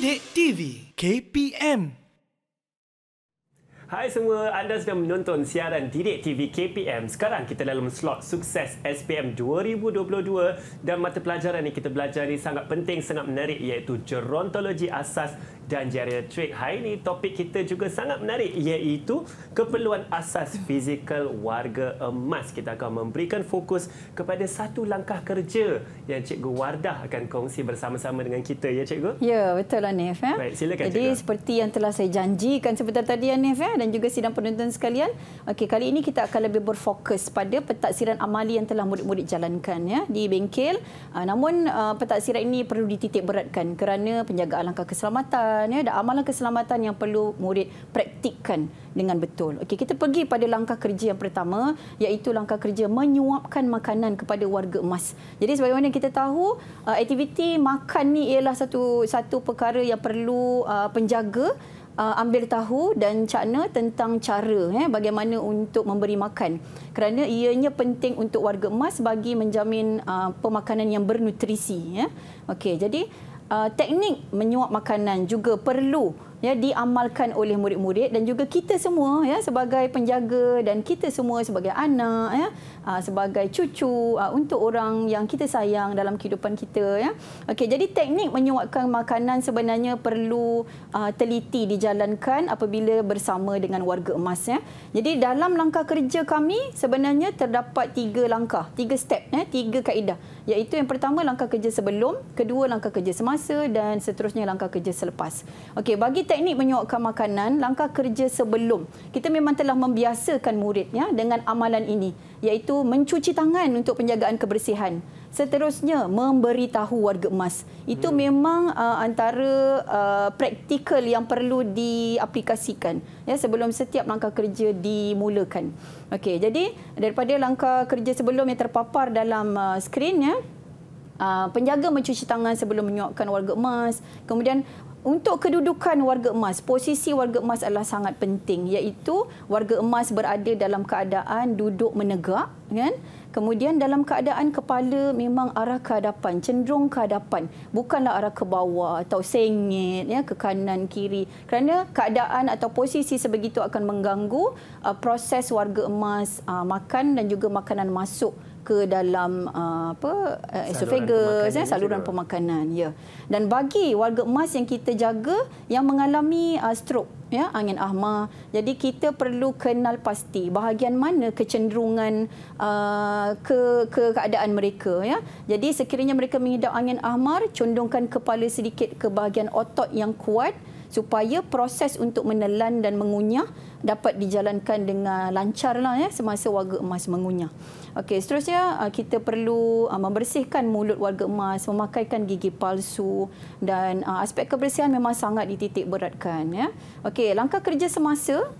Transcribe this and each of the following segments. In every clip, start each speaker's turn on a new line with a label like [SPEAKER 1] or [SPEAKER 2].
[SPEAKER 1] Sidik TV KPM Hai semua, anda sedang menonton siaran Didik TV KPM. Sekarang kita dalam slot sukses SPM 2022 dan mata pelajaran ini kita belajar ini sangat penting, sangat menarik iaitu gerontologi asas dan geriatric. Hari ini topik kita juga sangat menarik iaitu keperluan asas fizikal warga emas. Kita akan memberikan fokus kepada satu langkah kerja yang Cikgu Wardah akan kongsi bersama-sama dengan kita. Ya, Cikgu?
[SPEAKER 2] Ya, betul, Anif. Ya? Baik, silakan, Jadi, Cikgu. Jadi seperti yang telah saya janjikan sebentar tadi, Anif, ya? dan juga sidang penonton sekalian, okay, kali ini kita akan lebih berfokus pada petaksiran amali yang telah murid-murid jalankan ya? di bengkel. Ah, namun, ah, petaksiran ini perlu dititik beratkan kerana penjagaan langkah keselamatan, keselamatan ya dan amalan keselamatan yang perlu murid praktikkan dengan betul. Okey, kita pergi pada langkah kerja yang pertama iaitu langkah kerja menyuapkan makanan kepada warga emas. Jadi sebagaimana kita tahu, uh, aktiviti makan ni ialah satu satu perkara yang perlu uh, penjaga Uh, ambil tahu dan cakna tentang cara eh, bagaimana untuk memberi makan kerana ianya penting untuk warga emas bagi menjamin uh, pemakanan yang bernutrisi. Eh. Okey, jadi Uh, teknik menyuap makanan juga perlu ya diamalkan oleh murid-murid dan juga kita semua ya sebagai penjaga dan kita semua sebagai anak ya ah, sebagai cucu ah, untuk orang yang kita sayang dalam kehidupan kita ya okey jadi teknik menyuapkan makanan sebenarnya perlu ah, teliti dijalankan apabila bersama dengan warga emas ya jadi dalam langkah kerja kami sebenarnya terdapat tiga langkah tiga step ya tiga kaedah iaitu yang pertama langkah kerja sebelum kedua langkah kerja semasa dan seterusnya langkah kerja selepas okey bagi teknik menyuapkan makanan, langkah kerja sebelum. Kita memang telah membiasakan muridnya dengan amalan ini. Iaitu mencuci tangan untuk penjagaan kebersihan. Seterusnya, memberitahu warga emas. Itu hmm. memang uh, antara uh, praktikal yang perlu diaplikasikan ya, sebelum setiap langkah kerja dimulakan. Okey, Jadi, daripada langkah kerja sebelum yang terpapar dalam uh, skrin, ya, Uh, penjaga mencuci tangan sebelum menyuapkan warga emas. Kemudian untuk kedudukan warga emas, posisi warga emas adalah sangat penting iaitu warga emas berada dalam keadaan duduk menegak kan? Kemudian dalam keadaan kepala memang arah ke hadapan, cenderung ke hadapan. Bukanlah arah ke bawah atau sengit ya, ke kanan, kiri. Kerana keadaan atau posisi sebegitu akan mengganggu uh, proses warga emas uh, makan dan juga makanan masuk ke dalam uh, apa uh, saluran esophagus ya, saluran pemakanan ya dan bagi warga emas yang kita jaga yang mengalami uh, stroke ya angin ahma jadi kita perlu kenal pasti bahagian mana kecenderungan uh, ke, ke keadaan mereka ya jadi sekiranya mereka mengidap angin ahmar condongkan kepala sedikit ke bahagian otot yang kuat supaya proses untuk menelan dan mengunyah dapat dijalankan dengan lancar lah ya semasa warga emas mengunyah. Okey, seterusnya uh, kita perlu uh, membersihkan mulut warga emas, memakaikan gigi palsu dan uh, aspek kebersihan memang sangat dititik beratkan. Ya. Okey, langkah kerja semasa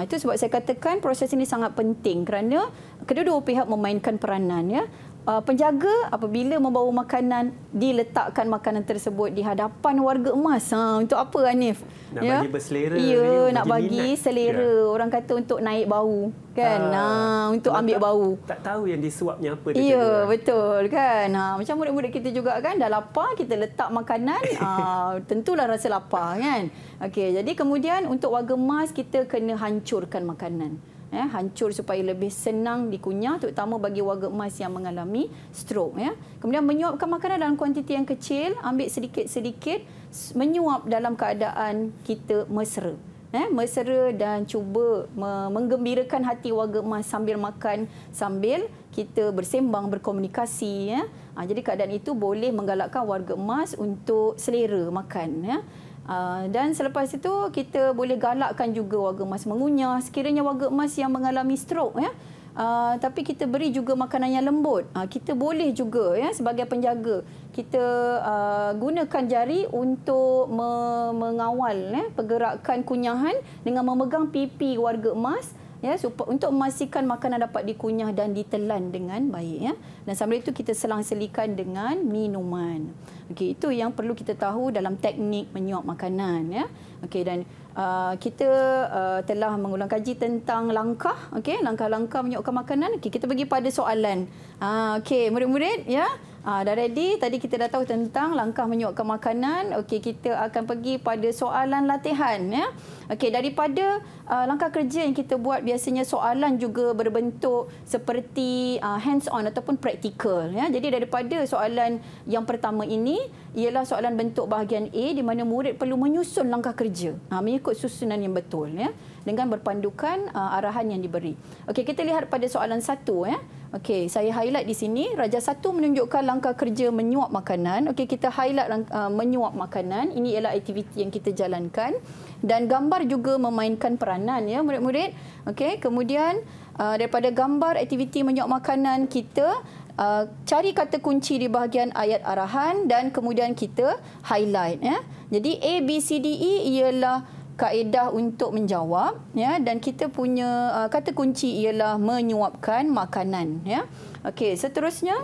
[SPEAKER 2] itu sebab saya katakan proses ini sangat penting kerana kedua-dua pihak memainkan peranan ya uh, penjaga apabila membawa makanan diletakkan makanan tersebut di hadapan warga emas. Ha untuk apa Anif? Nak ya? bagi berselera. Ya, nak bagi minat. selera. Ya. Orang kata untuk naik bau kan. Ah, ha uh, untuk ambil bau. Tak, tahu yang
[SPEAKER 1] disuapnya apa dia. Ya,
[SPEAKER 2] betul kan. Ha macam murid-murid kita juga kan dah lapar kita letak makanan uh, tentulah rasa lapar kan. Okey, jadi kemudian untuk warga emas kita kena hancurkan makanan ya, hancur supaya lebih senang dikunyah terutama bagi warga emas yang mengalami stroke ya. Kemudian menyuapkan makanan dalam kuantiti yang kecil, ambil sedikit-sedikit, menyuap dalam keadaan kita mesra. Eh, mesra dan cuba menggembirakan hati warga emas sambil makan, sambil kita bersembang, berkomunikasi. Ya. Ha, jadi keadaan itu boleh menggalakkan warga emas untuk selera makan. Ya. Ah, dan selepas itu kita boleh galakkan juga warga emas mengunyah sekiranya warga emas yang mengalami stroke ya. Uh, tapi kita beri juga makanan yang lembut. Uh, kita boleh juga ya sebagai penjaga kita uh, gunakan jari untuk me- mengawal ya pergerakan kunyahan dengan memegang pipi warga emas ya supaya untuk memastikan makanan dapat dikunyah dan ditelan dengan baik ya dan sambil itu kita selang-selikan dengan minuman okey itu yang perlu kita tahu dalam teknik menyuap makanan ya okey dan uh, kita uh, telah mengulang kaji tentang langkah okey langkah-langkah menyuapkan makanan okey kita pergi pada soalan ah uh, okey murid-murid ya Ah, dah ready. Tadi kita dah tahu tentang langkah menyuapkan makanan. Okey, kita akan pergi pada soalan latihan. Ya. Okey, daripada uh, langkah kerja yang kita buat, biasanya soalan juga berbentuk seperti uh, hands-on ataupun practical, Ya. Jadi daripada soalan yang pertama ini, ialah soalan bentuk bahagian A di mana murid perlu menyusun langkah kerja. Ha, mengikut susunan yang betul. Ya. Dengan berpandukan uh, arahan yang diberi. Okey, kita lihat pada soalan satu. Ya. Okey, saya highlight di sini. Raja satu menunjukkan langkah kerja menyuap makanan. Okey, kita highlight uh, menyuap makanan. Ini ialah aktiviti yang kita jalankan. Dan gambar juga memainkan peranan, ya, murid-murid. Okey, kemudian uh, daripada gambar aktiviti menyuap makanan kita uh, cari kata kunci di bahagian ayat arahan dan kemudian kita highlight. Ya. Jadi A, B, C, D, E ialah kaedah untuk menjawab ya dan kita punya uh, kata kunci ialah menyuapkan makanan ya okey seterusnya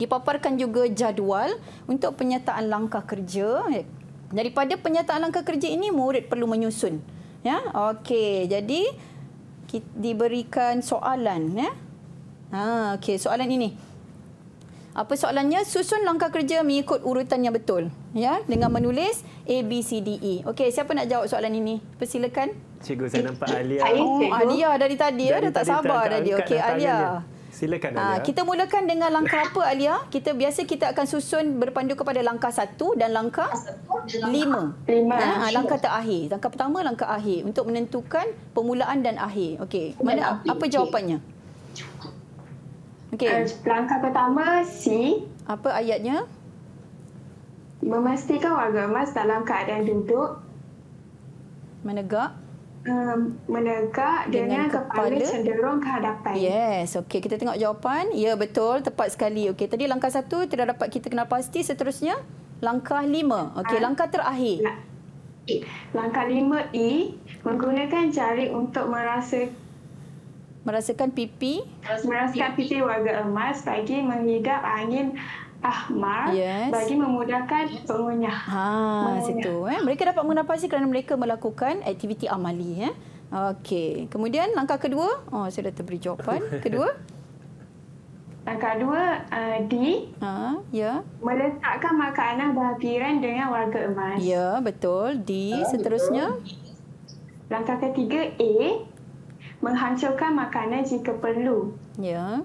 [SPEAKER 2] dipaparkan juga jadual untuk penyertaan langkah kerja daripada penyertaan langkah kerja ini murid perlu menyusun ya okey jadi diberikan soalan ya ha okey soalan ini apa soalannya? Susun langkah kerja mengikut urutan yang betul. Ya, dengan menulis A B C D E. Okey, siapa nak jawab soalan ini? Persilakan.
[SPEAKER 1] Cikgu saya eh, nampak eh, Alia. Oh, Cikgu. Alia
[SPEAKER 2] dari tadi eh, dari ya, dah tak sabar dah dia. Okey, Alia.
[SPEAKER 1] Silakan ah, Alia. kita
[SPEAKER 2] mulakan dengan langkah apa Alia? Kita biasa kita akan susun berpandu kepada langkah satu dan langkah lima. Ha, langkah terakhir. Langkah pertama, langkah akhir untuk menentukan permulaan dan akhir. Okey. Mana apa jawapannya? Okay. Okay. Langkah pertama C. Apa ayatnya? Memastikan warga emas dalam keadaan duduk. Menegak. menegak dengan, dengan kepala, kepala cenderung ke hadapan. Yes, okey. Kita tengok jawapan. Ya, betul. Tepat sekali. Okey, tadi langkah satu tidak dapat kita kenal pasti. Seterusnya, langkah lima. Okey, ah. langkah terakhir. Langkah lima E. Menggunakan jari untuk merasakan merasakan pipi merasakan pipi warga emas bagi menghidap angin ahmar yes. bagi memudahkan pengunyah. Ha mengunyah. situ eh mereka dapat menafasi kerana mereka melakukan aktiviti amali eh. Okey. Kemudian langkah kedua? Oh saya dah terberi jawapan. Kedua? Langkah kedua uh, eh, D. Ha ya. Meletakkan makanan berhampiran dengan warga emas. Ya, betul. D ha, ah, seterusnya. Betul. Langkah ketiga A menghancurkan makanan jika perlu. Ya.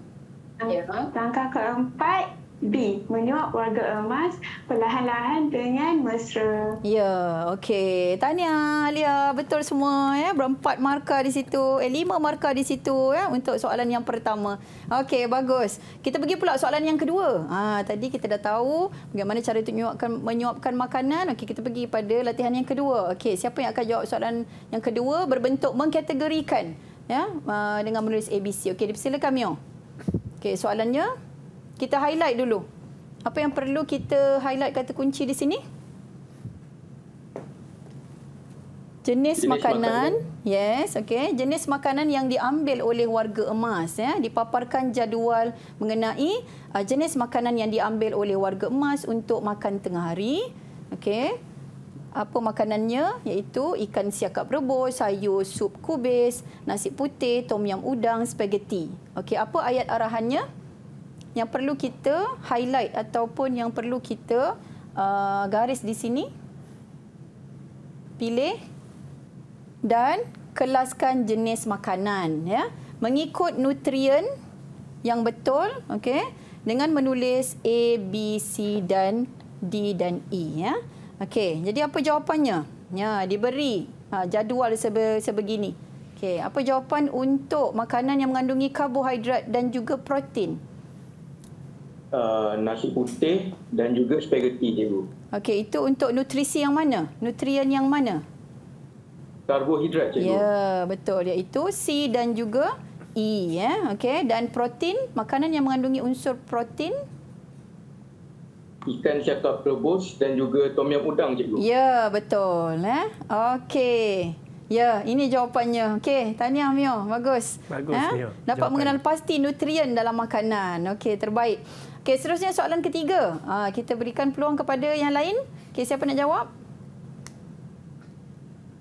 [SPEAKER 2] Yeah. Langkah keempat, B. Menyuap warga emas perlahan-lahan dengan mesra. Ya, yeah, okey. Tanya, Alia. Betul semua. Ya. Berempat markah di situ. Eh, lima markah di situ ya, untuk soalan yang pertama. Okey, bagus. Kita pergi pula soalan yang kedua. Ha, tadi kita dah tahu bagaimana cara untuk menyuapkan, menyuapkan makanan. Okey, kita pergi pada latihan yang kedua. Okey, siapa yang akan jawab soalan yang kedua berbentuk mengkategorikan? ya uh, dengan menulis ABC. Okey, dipersilakan Mio. Okey, soalannya kita highlight dulu. Apa yang perlu kita highlight kata kunci di sini? Jenis, jenis makanan, makanan. yes, okey. Jenis makanan yang diambil oleh warga emas, ya, dipaparkan jadual mengenai uh, jenis makanan yang diambil oleh warga emas untuk makan tengah hari, okey apa makanannya iaitu ikan siakap rebus, sayur sup kubis, nasi putih, tom yam udang, spaghetti. Okey, apa ayat arahannya? Yang perlu kita highlight ataupun yang perlu kita uh, garis di sini. Pilih dan kelaskan jenis makanan ya. Mengikut nutrien yang betul, okey, dengan menulis A, B, C dan D dan E ya. Okey, jadi apa jawapannya? Ya, diberi ha, jadual sebe sebegini. Okey, apa jawapan untuk makanan yang mengandungi karbohidrat dan juga protein?
[SPEAKER 3] Uh, nasi putih dan juga spaghetti, Cikgu.
[SPEAKER 2] Okey, itu untuk nutrisi yang mana? Nutrien yang mana?
[SPEAKER 3] Karbohidrat, Cikgu.
[SPEAKER 2] Ya, betul. Iaitu C dan juga E. Ya? Okey, dan protein, makanan yang mengandungi unsur protein
[SPEAKER 3] ikan cakap rebus dan juga tom yum udang cikgu.
[SPEAKER 2] Ya, betul eh. Okey. Ya, ini jawapannya. Okey, tahniah Mio. Bagus. Bagus eh? Mio. Dapat jawapan. mengenal pasti nutrien dalam makanan. Okey, terbaik. Okey, seterusnya soalan ketiga. Ah, kita berikan peluang kepada yang lain. Okey, siapa nak jawab?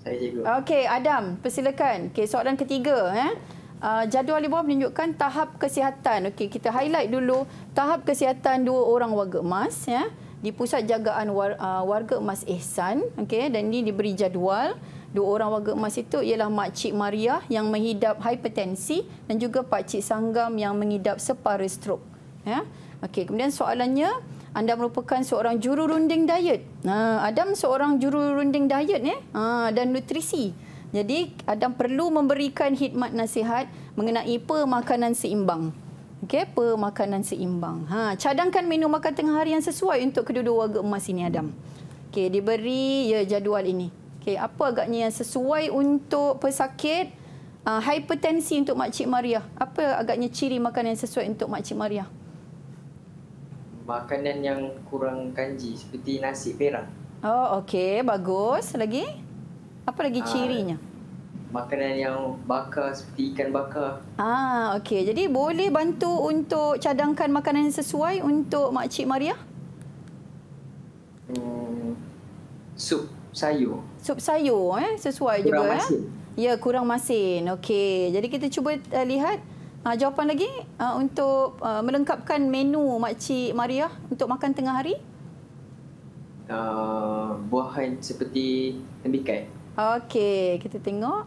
[SPEAKER 2] Saya cikgu. Okey, Adam, persilakan. Okey, soalan ketiga eh. Uh, jadual di bawah menunjukkan tahap kesihatan. Okey, kita highlight dulu tahap kesihatan dua orang warga emas ya di pusat jagaan war, uh, warga emas Ehsan. Okey, dan ini diberi jadual dua orang warga emas itu ialah Mak Cik Maria yang menghidap hipertensi dan juga Pak Cik Sanggam yang mengidap separa strok. Ya. Okey, kemudian soalannya anda merupakan seorang jururunding diet. Nah, Adam seorang jururunding diet ya. Ha, dan nutrisi. Jadi Adam perlu memberikan hikmat nasihat mengenai pemakanan seimbang. Okey, pemakanan seimbang. Ha, cadangkan menu makan tengah hari yang sesuai untuk kedua-dua warga emas ini Adam. Okey, diberi ya jadual ini. Okey, apa agaknya yang sesuai untuk pesakit uh, hipertensi untuk Makcik Maria? Apa agaknya ciri makanan yang sesuai untuk Makcik Maria?
[SPEAKER 3] Makanan yang kurang kanji seperti nasi perak.
[SPEAKER 2] Oh, okey, bagus. Lagi? Apa lagi ah, cirinya?
[SPEAKER 3] Uh, makanan yang bakar seperti ikan bakar.
[SPEAKER 2] Ah, okey. Jadi boleh bantu untuk cadangkan makanan yang sesuai untuk Mak Cik Maria?
[SPEAKER 3] Hmm, sup sayur.
[SPEAKER 2] Sup sayur eh sesuai kurang juga eh? masin. eh. Ya, kurang masin. Okey. Jadi kita cuba uh, lihat uh, jawapan lagi uh, untuk uh, melengkapkan menu Mak Cik Maria untuk makan tengah hari.
[SPEAKER 3] Uh, buahan seperti tembikai.
[SPEAKER 2] Okey, kita tengok.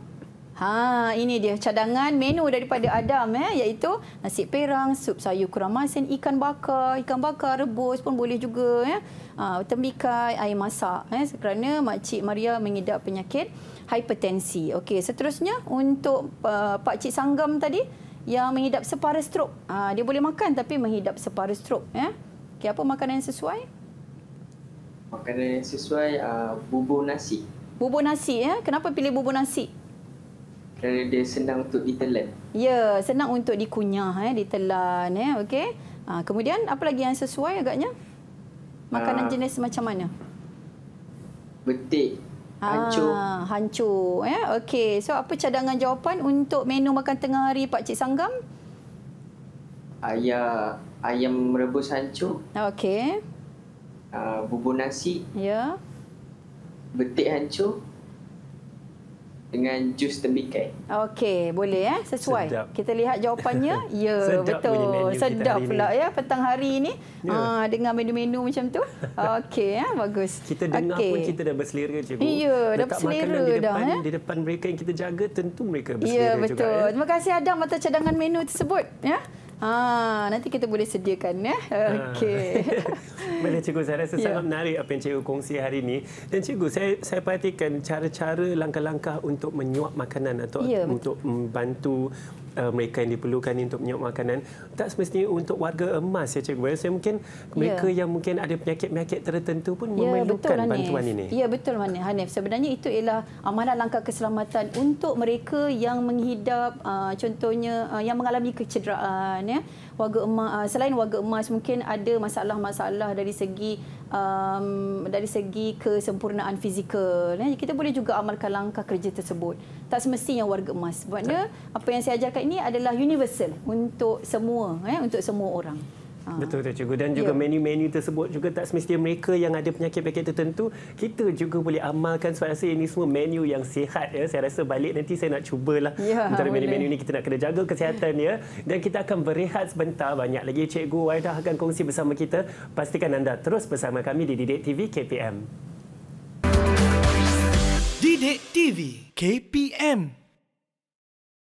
[SPEAKER 2] Ha, ini dia cadangan menu daripada Adam eh, iaitu nasi perang, sup sayur kurang masin, ikan bakar, ikan bakar rebus pun boleh juga ya. Ha, tembikai, air masak eh, kerana makcik Maria mengidap penyakit hipertensi. Okey, seterusnya untuk uh, Pak Cik Sanggam tadi yang mengidap separuh strok. Ha, dia boleh makan tapi mengidap separuh strok. Ya. Eh. Okey, apa makanan yang sesuai?
[SPEAKER 3] Makanan yang sesuai uh, bubur nasi.
[SPEAKER 2] Bubur nasi ya. Kenapa pilih bubur nasi?
[SPEAKER 3] Kerana dia senang untuk ditelan.
[SPEAKER 2] Ya, senang untuk dikunyah ya, ditelan ya, okey. Ha, kemudian apa lagi yang sesuai agaknya? Makanan ha, jenis macam mana? Betik. Ah, hancur. Ha, hancur ya. Okey. So apa cadangan jawapan untuk menu makan tengah hari Pak Cik Sanggam?
[SPEAKER 3] Ayah ayam rebus hancur.
[SPEAKER 2] Okey.
[SPEAKER 3] Uh, bubur nasi. Ya. Yeah betik hancur dengan jus tembikai.
[SPEAKER 2] Okey, boleh eh sesuai. Sedap. Kita lihat jawapannya. Ya, Sedap betul. Sedap pula ini. ya petang hari ini. Ha ya. uh, ah, dengan menu-menu macam tu. Okey eh, bagus. Kita dengar okay. pun kita
[SPEAKER 1] dah berselera cikgu. Ya, Letak dah berselera di depan, dah eh. Di depan mereka yang kita jaga tentu mereka ya, berselera ya, betul. juga. Ya, betul. Terima
[SPEAKER 2] kasih Adam atas cadangan menu tersebut ya. Ah, nanti kita boleh sediakan ya. Ah. Okey.
[SPEAKER 1] Mana cikgu saya rasa yeah. sangat ya. menarik apa yang cikgu kongsi hari ini. Dan cikgu saya saya perhatikan cara-cara langkah-langkah untuk menyuap makanan atau yeah, ya, untuk betul. membantu uh, mereka yang diperlukan untuk menyok makanan tak semestinya untuk warga emas ya cikgu. Saya mungkin ya. mereka yeah. yang mungkin ada penyakit-penyakit tertentu pun yeah, memerlukan betul, bantuan Hanif. ini. Ya yeah,
[SPEAKER 2] betul mana Hanif. Sebenarnya itu ialah amalan langkah keselamatan untuk mereka yang menghidap uh, contohnya uh, yang mengalami kecederaan ya. Warga emas uh, selain warga emas mungkin ada masalah-masalah dari segi um, dari segi kesempurnaan fizikal ya. Kita boleh juga amalkan langkah kerja tersebut tak semestinya warga emas. Sebab dia apa yang saya ajarkan ini adalah universal untuk semua, eh, untuk semua orang. Ha.
[SPEAKER 1] Betul betul cikgu dan juga ya. menu-menu yeah. tersebut juga tak semestinya mereka yang ada penyakit-penyakit tertentu kita juga boleh amalkan sebab rasa ini semua menu yang sihat ya saya rasa balik nanti saya nak cubalah yeah, antara menu-menu ini kita nak kena jaga kesihatan ya dan kita akan berehat sebentar banyak lagi cikgu Waidah akan kongsi bersama kita pastikan anda terus bersama kami di Didik TV KPM Bilik TV KPM